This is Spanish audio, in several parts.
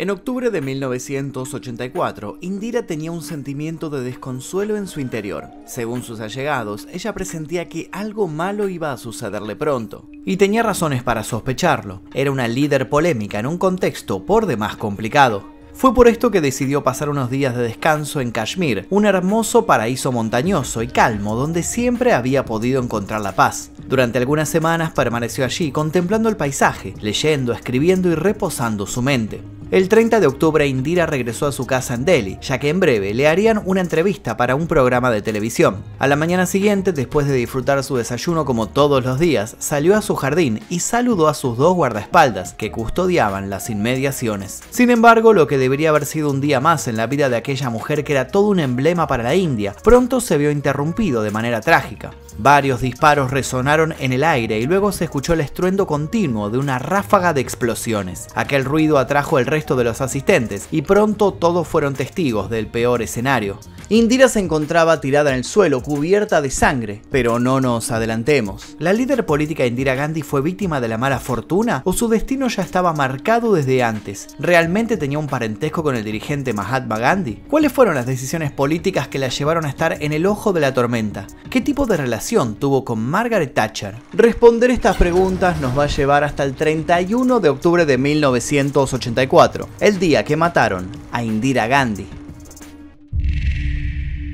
En octubre de 1984, Indira tenía un sentimiento de desconsuelo en su interior. Según sus allegados, ella presentía que algo malo iba a sucederle pronto. Y tenía razones para sospecharlo. Era una líder polémica en un contexto por demás complicado. Fue por esto que decidió pasar unos días de descanso en Kashmir, un hermoso paraíso montañoso y calmo donde siempre había podido encontrar la paz. Durante algunas semanas permaneció allí contemplando el paisaje, leyendo, escribiendo y reposando su mente. El 30 de octubre Indira regresó a su casa en Delhi, ya que en breve le harían una entrevista para un programa de televisión. A la mañana siguiente, después de disfrutar su desayuno como todos los días, salió a su jardín y saludó a sus dos guardaespaldas, que custodiaban las inmediaciones. Sin embargo, lo que debería haber sido un día más en la vida de aquella mujer que era todo un emblema para la India, pronto se vio interrumpido de manera trágica. Varios disparos resonaron en el aire y luego se escuchó el estruendo continuo de una ráfaga de explosiones. Aquel ruido atrajo al resto de los asistentes y pronto todos fueron testigos del peor escenario. Indira se encontraba tirada en el suelo, cubierta de sangre, pero no nos adelantemos. ¿La líder política Indira Gandhi fue víctima de la mala fortuna o su destino ya estaba marcado desde antes? ¿Realmente tenía un con el dirigente Mahatma Gandhi? ¿Cuáles fueron las decisiones políticas que la llevaron a estar en el ojo de la tormenta? ¿Qué tipo de relación tuvo con Margaret Thatcher? Responder estas preguntas nos va a llevar hasta el 31 de octubre de 1984, el día que mataron a Indira Gandhi.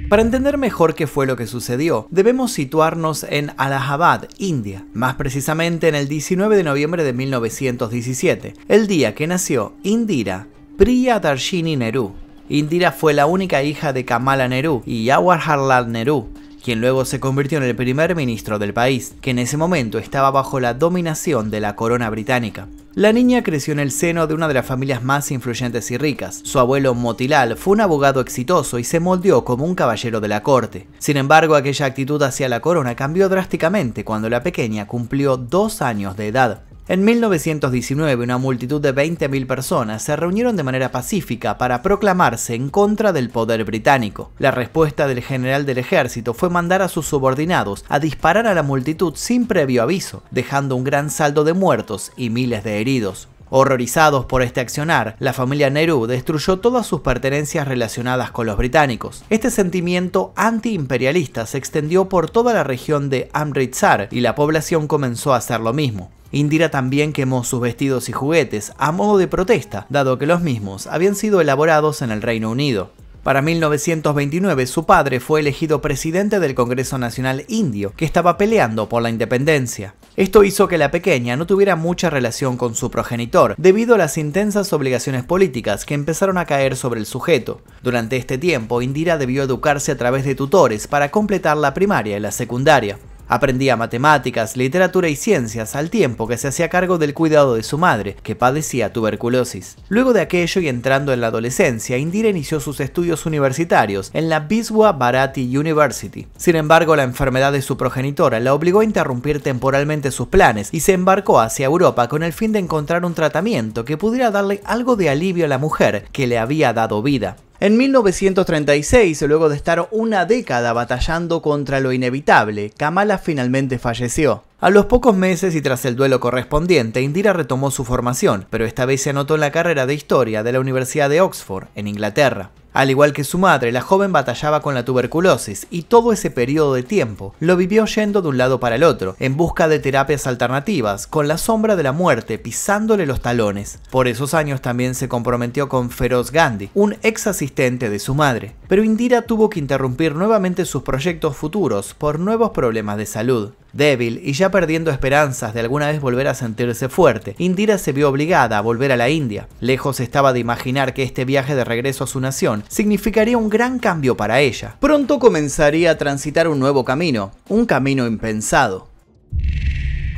Para entender mejor qué fue lo que sucedió, debemos situarnos en Allahabad, India, más precisamente en el 19 de noviembre de 1917, el día que nació Indira Priya Darshini Nehru. Indira fue la única hija de Kamala Nehru y Jawaharlal Nehru, quien luego se convirtió en el primer ministro del país, que en ese momento estaba bajo la dominación de la corona británica. La niña creció en el seno de una de las familias más influyentes y ricas. Su abuelo Motilal fue un abogado exitoso y se moldeó como un caballero de la corte. Sin embargo, aquella actitud hacia la corona cambió drásticamente cuando la pequeña cumplió dos años de edad. En 1919, una multitud de 20.000 personas se reunieron de manera pacífica para proclamarse en contra del poder británico. La respuesta del general del ejército fue mandar a sus subordinados a disparar a la multitud sin previo aviso, dejando un gran saldo de muertos y miles de heridos. Horrorizados por este accionar, la familia Nehru destruyó todas sus pertenencias relacionadas con los británicos. Este sentimiento antiimperialista se extendió por toda la región de Amritsar y la población comenzó a hacer lo mismo. Indira también quemó sus vestidos y juguetes a modo de protesta, dado que los mismos habían sido elaborados en el Reino Unido. Para 1929, su padre fue elegido presidente del Congreso Nacional Indio, que estaba peleando por la independencia. Esto hizo que la pequeña no tuviera mucha relación con su progenitor, debido a las intensas obligaciones políticas que empezaron a caer sobre el sujeto. Durante este tiempo, Indira debió educarse a través de tutores para completar la primaria y la secundaria. Aprendía matemáticas, literatura y ciencias al tiempo que se hacía cargo del cuidado de su madre, que padecía tuberculosis. Luego de aquello y entrando en la adolescencia, Indira inició sus estudios universitarios en la Biswa Bharati University. Sin embargo, la enfermedad de su progenitora la obligó a interrumpir temporalmente sus planes y se embarcó hacia Europa con el fin de encontrar un tratamiento que pudiera darle algo de alivio a la mujer que le había dado vida. En 1936, luego de estar una década batallando contra lo inevitable, Kamala finalmente falleció. A los pocos meses y tras el duelo correspondiente, Indira retomó su formación, pero esta vez se anotó en la carrera de historia de la Universidad de Oxford, en Inglaterra. Al igual que su madre, la joven batallaba con la tuberculosis y todo ese periodo de tiempo lo vivió yendo de un lado para el otro, en busca de terapias alternativas, con la sombra de la muerte pisándole los talones. Por esos años también se comprometió con Feroz Gandhi, un ex asistente de su madre. Pero Indira tuvo que interrumpir nuevamente sus proyectos futuros por nuevos problemas de salud débil y ya perdiendo esperanzas de alguna vez volver a sentirse fuerte, Indira se vio obligada a volver a la India. Lejos estaba de imaginar que este viaje de regreso a su nación significaría un gran cambio para ella. Pronto comenzaría a transitar un nuevo camino, un camino impensado.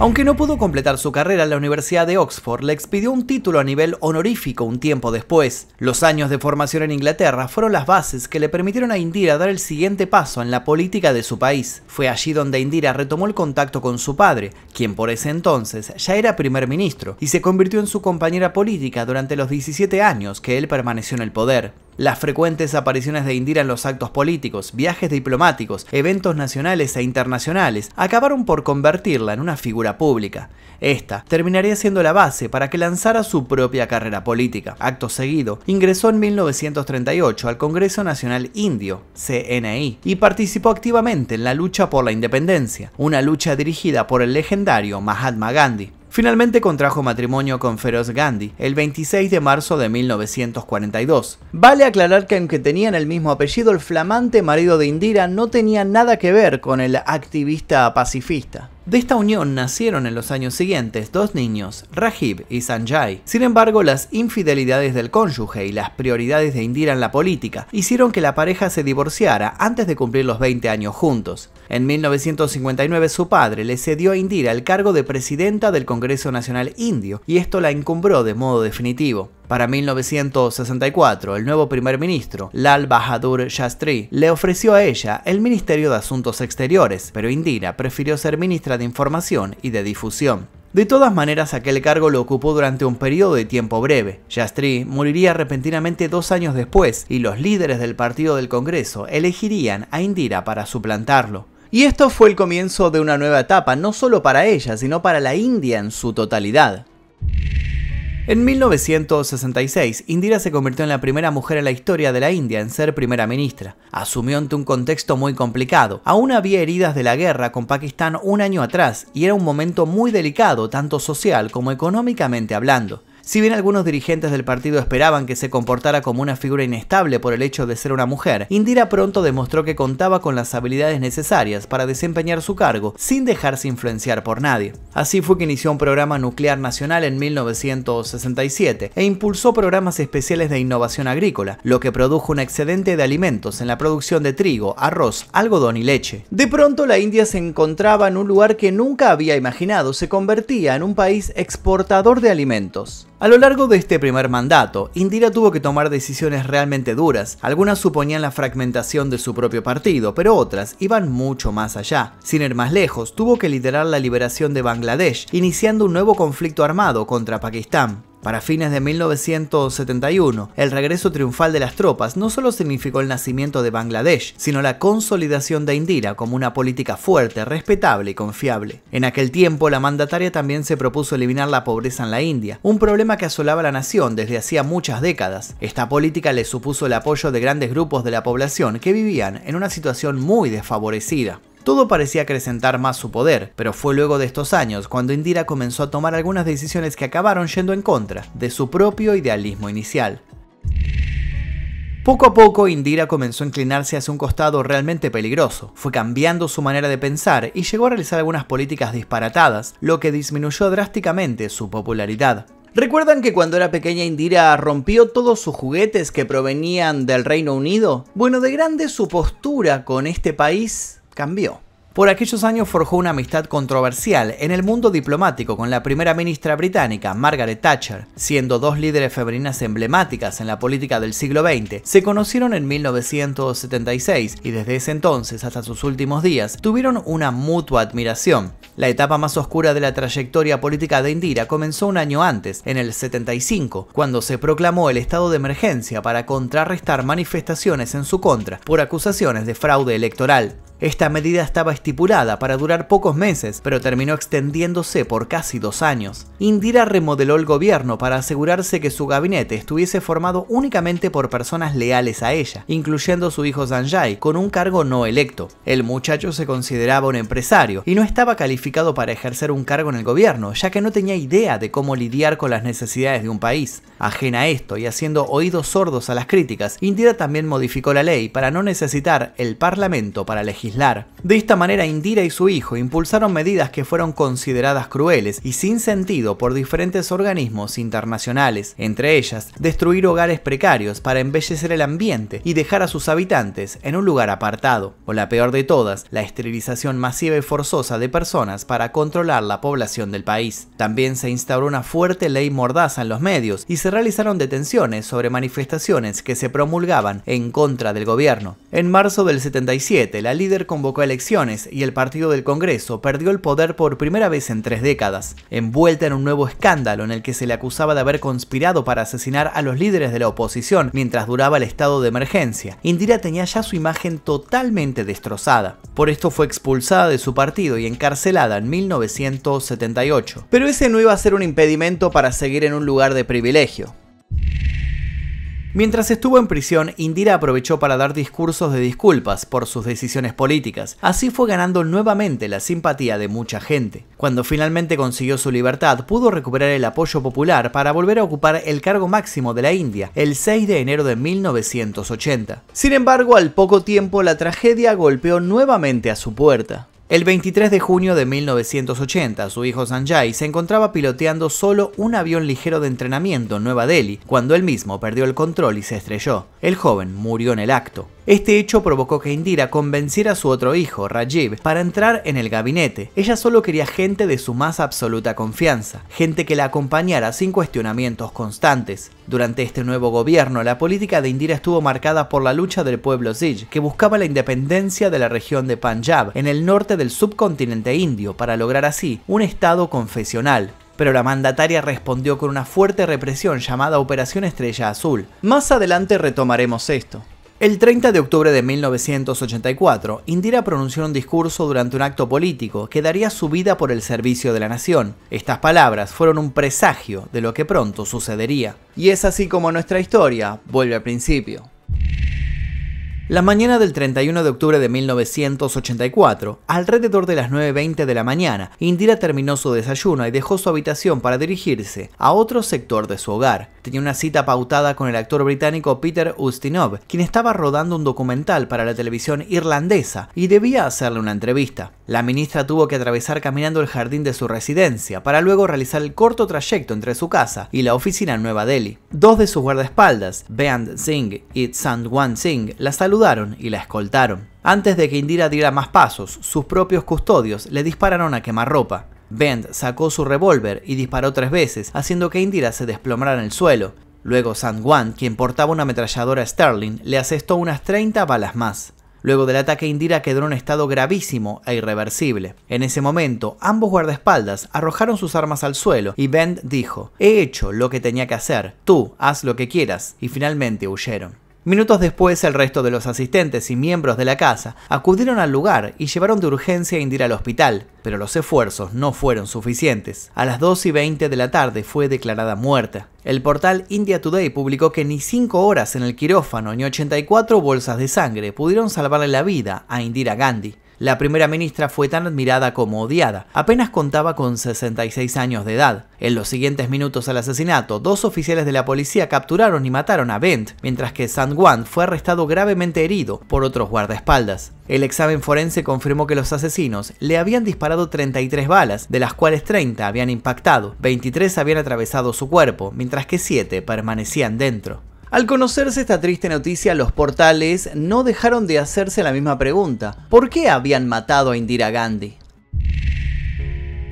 Aunque no pudo completar su carrera en la Universidad de Oxford, le expidió un título a nivel honorífico un tiempo después. Los años de formación en Inglaterra fueron las bases que le permitieron a Indira dar el siguiente paso en la política de su país. Fue allí donde Indira retomó el contacto con su padre, quien por ese entonces ya era primer ministro, y se convirtió en su compañera política durante los 17 años que él permaneció en el poder. Las frecuentes apariciones de Indira en los actos políticos, viajes diplomáticos, eventos nacionales e internacionales acabaron por convertirla en una figura pública. Esta terminaría siendo la base para que lanzara su propia carrera política. Acto seguido, ingresó en 1938 al Congreso Nacional Indio, CNI, y participó activamente en la lucha por la independencia, una lucha dirigida por el legendario Mahatma Gandhi. Finalmente contrajo matrimonio con Feroz Gandhi el 26 de marzo de 1942. Vale aclarar que aunque tenían el mismo apellido, el flamante marido de Indira no tenía nada que ver con el activista pacifista. De esta unión nacieron en los años siguientes dos niños, Rajib y Sanjay. Sin embargo, las infidelidades del cónyuge y las prioridades de Indira en la política hicieron que la pareja se divorciara antes de cumplir los 20 años juntos. En 1959 su padre le cedió a Indira el cargo de presidenta del Congreso Nacional Indio y esto la encumbró de modo definitivo. Para 1964, el nuevo primer ministro, Lal Bahadur Shastri, le ofreció a ella el Ministerio de Asuntos Exteriores, pero Indira prefirió ser ministra de Información y de Difusión. De todas maneras, aquel cargo lo ocupó durante un periodo de tiempo breve. Yastri moriría repentinamente dos años después y los líderes del partido del Congreso elegirían a Indira para suplantarlo. Y esto fue el comienzo de una nueva etapa, no solo para ella, sino para la India en su totalidad. En 1966, Indira se convirtió en la primera mujer en la historia de la India en ser primera ministra. Asumió ante un contexto muy complicado. Aún había heridas de la guerra con Pakistán un año atrás y era un momento muy delicado, tanto social como económicamente hablando. Si bien algunos dirigentes del partido esperaban que se comportara como una figura inestable por el hecho de ser una mujer, Indira pronto demostró que contaba con las habilidades necesarias para desempeñar su cargo sin dejarse influenciar por nadie. Así fue que inició un programa nuclear nacional en 1967 e impulsó programas especiales de innovación agrícola, lo que produjo un excedente de alimentos en la producción de trigo, arroz, algodón y leche. De pronto la India se encontraba en un lugar que nunca había imaginado, se convertía en un país exportador de alimentos. A lo largo de este primer mandato, Indira tuvo que tomar decisiones realmente duras. Algunas suponían la fragmentación de su propio partido, pero otras iban mucho más allá. Sin ir más lejos, tuvo que liderar la liberación de Bangladesh, iniciando un nuevo conflicto armado contra Pakistán. Para fines de 1971, el regreso triunfal de las tropas no solo significó el nacimiento de Bangladesh, sino la consolidación de Indira como una política fuerte, respetable y confiable. En aquel tiempo, la mandataria también se propuso eliminar la pobreza en la India, un problema que asolaba la nación desde hacía muchas décadas. Esta política le supuso el apoyo de grandes grupos de la población que vivían en una situación muy desfavorecida. Todo parecía acrecentar más su poder, pero fue luego de estos años cuando Indira comenzó a tomar algunas decisiones que acabaron yendo en contra de su propio idealismo inicial. Poco a poco Indira comenzó a inclinarse hacia un costado realmente peligroso, fue cambiando su manera de pensar y llegó a realizar algunas políticas disparatadas, lo que disminuyó drásticamente su popularidad. ¿Recuerdan que cuando era pequeña Indira rompió todos sus juguetes que provenían del Reino Unido? Bueno, de grande su postura con este país cambió. Por aquellos años forjó una amistad controversial en el mundo diplomático con la primera ministra británica Margaret Thatcher. Siendo dos líderes femeninas emblemáticas en la política del siglo XX, se conocieron en 1976 y desde ese entonces hasta sus últimos días tuvieron una mutua admiración. La etapa más oscura de la trayectoria política de Indira comenzó un año antes, en el 75, cuando se proclamó el estado de emergencia para contrarrestar manifestaciones en su contra por acusaciones de fraude electoral. Esta medida estaba estipulada para durar pocos meses, pero terminó extendiéndose por casi dos años. Indira remodeló el gobierno para asegurarse que su gabinete estuviese formado únicamente por personas leales a ella, incluyendo su hijo Sanjay, con un cargo no electo. El muchacho se consideraba un empresario y no estaba calificado para ejercer un cargo en el gobierno, ya que no tenía idea de cómo lidiar con las necesidades de un país. Ajena a esto y haciendo oídos sordos a las críticas, Indira también modificó la ley para no necesitar el Parlamento para legislar de esta manera Indira y su hijo impulsaron medidas que fueron consideradas crueles y sin sentido por diferentes organismos internacionales, entre ellas destruir hogares precarios para embellecer el ambiente y dejar a sus habitantes en un lugar apartado, o la peor de todas, la esterilización masiva y forzosa de personas para controlar la población del país. También se instauró una fuerte ley mordaza en los medios y se realizaron detenciones sobre manifestaciones que se promulgaban en contra del gobierno. En marzo del 77, la líder convocó elecciones y el partido del Congreso perdió el poder por primera vez en tres décadas, envuelta en un nuevo escándalo en el que se le acusaba de haber conspirado para asesinar a los líderes de la oposición mientras duraba el estado de emergencia. Indira tenía ya su imagen totalmente destrozada. Por esto fue expulsada de su partido y encarcelada en 1978. Pero ese no iba a ser un impedimento para seguir en un lugar de privilegio. Mientras estuvo en prisión, Indira aprovechó para dar discursos de disculpas por sus decisiones políticas. Así fue ganando nuevamente la simpatía de mucha gente. Cuando finalmente consiguió su libertad, pudo recuperar el apoyo popular para volver a ocupar el cargo máximo de la India el 6 de enero de 1980. Sin embargo, al poco tiempo la tragedia golpeó nuevamente a su puerta. El 23 de junio de 1980, su hijo Sanjay se encontraba piloteando solo un avión ligero de entrenamiento en Nueva Delhi, cuando él mismo perdió el control y se estrelló. El joven murió en el acto. Este hecho provocó que Indira convenciera a su otro hijo, Rajiv, para entrar en el gabinete. Ella solo quería gente de su más absoluta confianza, gente que la acompañara sin cuestionamientos constantes. Durante este nuevo gobierno, la política de Indira estuvo marcada por la lucha del pueblo Zij, que buscaba la independencia de la región de Punjab, en el norte del subcontinente indio, para lograr así un estado confesional pero la mandataria respondió con una fuerte represión llamada Operación Estrella Azul. Más adelante retomaremos esto. El 30 de octubre de 1984, Indira pronunció un discurso durante un acto político que daría su vida por el servicio de la nación. Estas palabras fueron un presagio de lo que pronto sucedería. Y es así como nuestra historia vuelve al principio. La mañana del 31 de octubre de 1984, alrededor de las 9.20 de la mañana, Indira terminó su desayuno y dejó su habitación para dirigirse a otro sector de su hogar tenía una cita pautada con el actor británico Peter Ustinov, quien estaba rodando un documental para la televisión irlandesa y debía hacerle una entrevista. La ministra tuvo que atravesar caminando el jardín de su residencia para luego realizar el corto trayecto entre su casa y la oficina Nueva Delhi. Dos de sus guardaespaldas, Beand Singh y Sandwan Singh, la saludaron y la escoltaron. Antes de que Indira diera más pasos, sus propios custodios le dispararon a quemarropa. Bend sacó su revólver y disparó tres veces, haciendo que Indira se desplomara en el suelo. Luego San Juan, quien portaba una ametralladora Sterling, le asestó unas 30 balas más. Luego del ataque Indira quedó en un estado gravísimo e irreversible. En ese momento, ambos guardaespaldas arrojaron sus armas al suelo y Bend dijo, he hecho lo que tenía que hacer, tú haz lo que quieras, y finalmente huyeron. Minutos después, el resto de los asistentes y miembros de la casa acudieron al lugar y llevaron de urgencia a Indira al hospital, pero los esfuerzos no fueron suficientes. A las 2 y 20 de la tarde fue declarada muerta. El portal India Today publicó que ni 5 horas en el quirófano ni 84 bolsas de sangre pudieron salvarle la vida a Indira Gandhi. La primera ministra fue tan admirada como odiada. Apenas contaba con 66 años de edad. En los siguientes minutos al asesinato, dos oficiales de la policía capturaron y mataron a Bent, mientras que San Juan fue arrestado gravemente herido por otros guardaespaldas. El examen forense confirmó que los asesinos le habían disparado 33 balas, de las cuales 30 habían impactado, 23 habían atravesado su cuerpo, mientras que 7 permanecían dentro. Al conocerse esta triste noticia, los portales no dejaron de hacerse la misma pregunta. ¿Por qué habían matado a Indira Gandhi?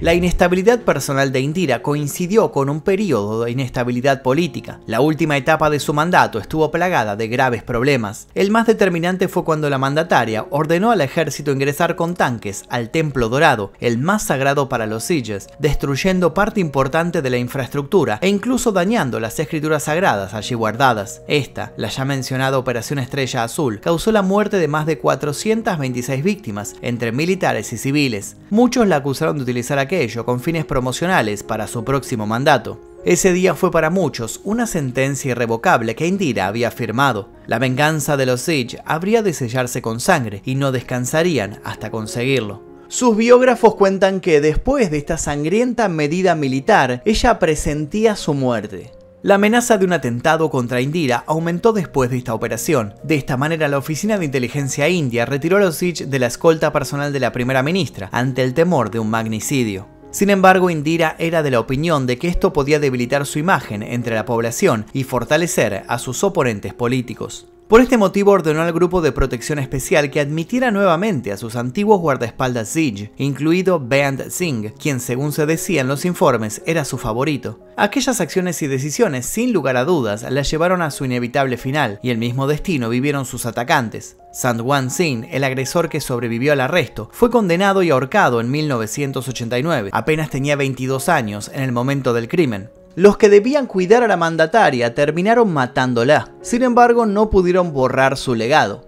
La inestabilidad personal de Indira coincidió con un periodo de inestabilidad política. La última etapa de su mandato estuvo plagada de graves problemas. El más determinante fue cuando la mandataria ordenó al ejército ingresar con tanques al Templo Dorado, el más sagrado para los Sijes, destruyendo parte importante de la infraestructura e incluso dañando las escrituras sagradas allí guardadas. Esta, la ya mencionada Operación Estrella Azul, causó la muerte de más de 426 víctimas, entre militares y civiles. Muchos la acusaron de utilizar aquello con fines promocionales para su próximo mandato. Ese día fue para muchos una sentencia irrevocable que Indira había firmado. La venganza de los Siege habría de sellarse con sangre y no descansarían hasta conseguirlo. Sus biógrafos cuentan que después de esta sangrienta medida militar, ella presentía su muerte. La amenaza de un atentado contra Indira aumentó después de esta operación. De esta manera, la Oficina de Inteligencia India retiró a Losich de la escolta personal de la primera ministra ante el temor de un magnicidio. Sin embargo, Indira era de la opinión de que esto podía debilitar su imagen entre la población y fortalecer a sus oponentes políticos. Por este motivo ordenó al grupo de protección especial que admitiera nuevamente a sus antiguos guardaespaldas Siege, incluido Band Singh, quien según se decía en los informes era su favorito. Aquellas acciones y decisiones, sin lugar a dudas, la llevaron a su inevitable final, y el mismo destino vivieron sus atacantes. Sandwan Singh, el agresor que sobrevivió al arresto, fue condenado y ahorcado en 1989, apenas tenía 22 años en el momento del crimen. Los que debían cuidar a la mandataria terminaron matándola, sin embargo no pudieron borrar su legado.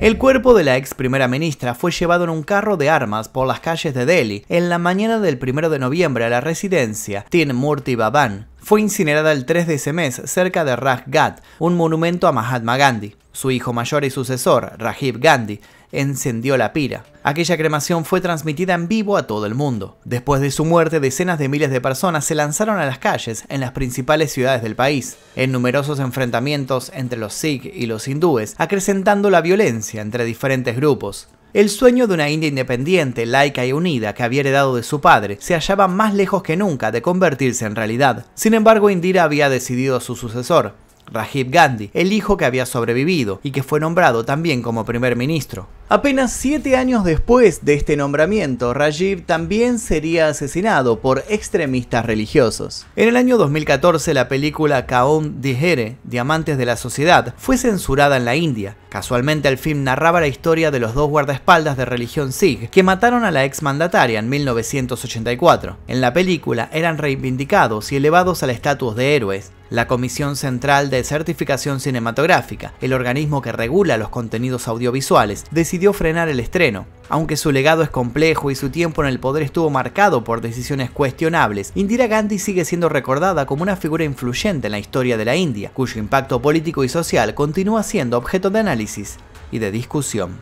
El cuerpo de la ex primera ministra fue llevado en un carro de armas por las calles de Delhi en la mañana del 1 de noviembre a la residencia Tin Murti Baban. Fue incinerada el 3 de ese mes cerca de Raj Ghat, un monumento a Mahatma Gandhi. Su hijo mayor y sucesor, Rajiv Gandhi, encendió la pira. Aquella cremación fue transmitida en vivo a todo el mundo. Después de su muerte, decenas de miles de personas se lanzaron a las calles en las principales ciudades del país, en numerosos enfrentamientos entre los Sikh y los hindúes, acrecentando la violencia entre diferentes grupos. El sueño de una India independiente, laica y unida que había heredado de su padre se hallaba más lejos que nunca de convertirse en realidad. Sin embargo, Indira había decidido a su sucesor, Rajiv Gandhi, el hijo que había sobrevivido y que fue nombrado también como primer ministro. Apenas siete años después de este nombramiento, Rajiv también sería asesinado por extremistas religiosos. En el año 2014, la película Kaon Dihere, Diamantes de la Sociedad, fue censurada en la India. Casualmente, el film narraba la historia de los dos guardaespaldas de religión Sikh que mataron a la exmandataria en 1984. En la película eran reivindicados y elevados al estatus de héroes, la Comisión Central de Certificación Cinematográfica, el organismo que regula los contenidos audiovisuales, decidió frenar el estreno. Aunque su legado es complejo y su tiempo en el poder estuvo marcado por decisiones cuestionables, Indira Gandhi sigue siendo recordada como una figura influyente en la historia de la India, cuyo impacto político y social continúa siendo objeto de análisis y de discusión.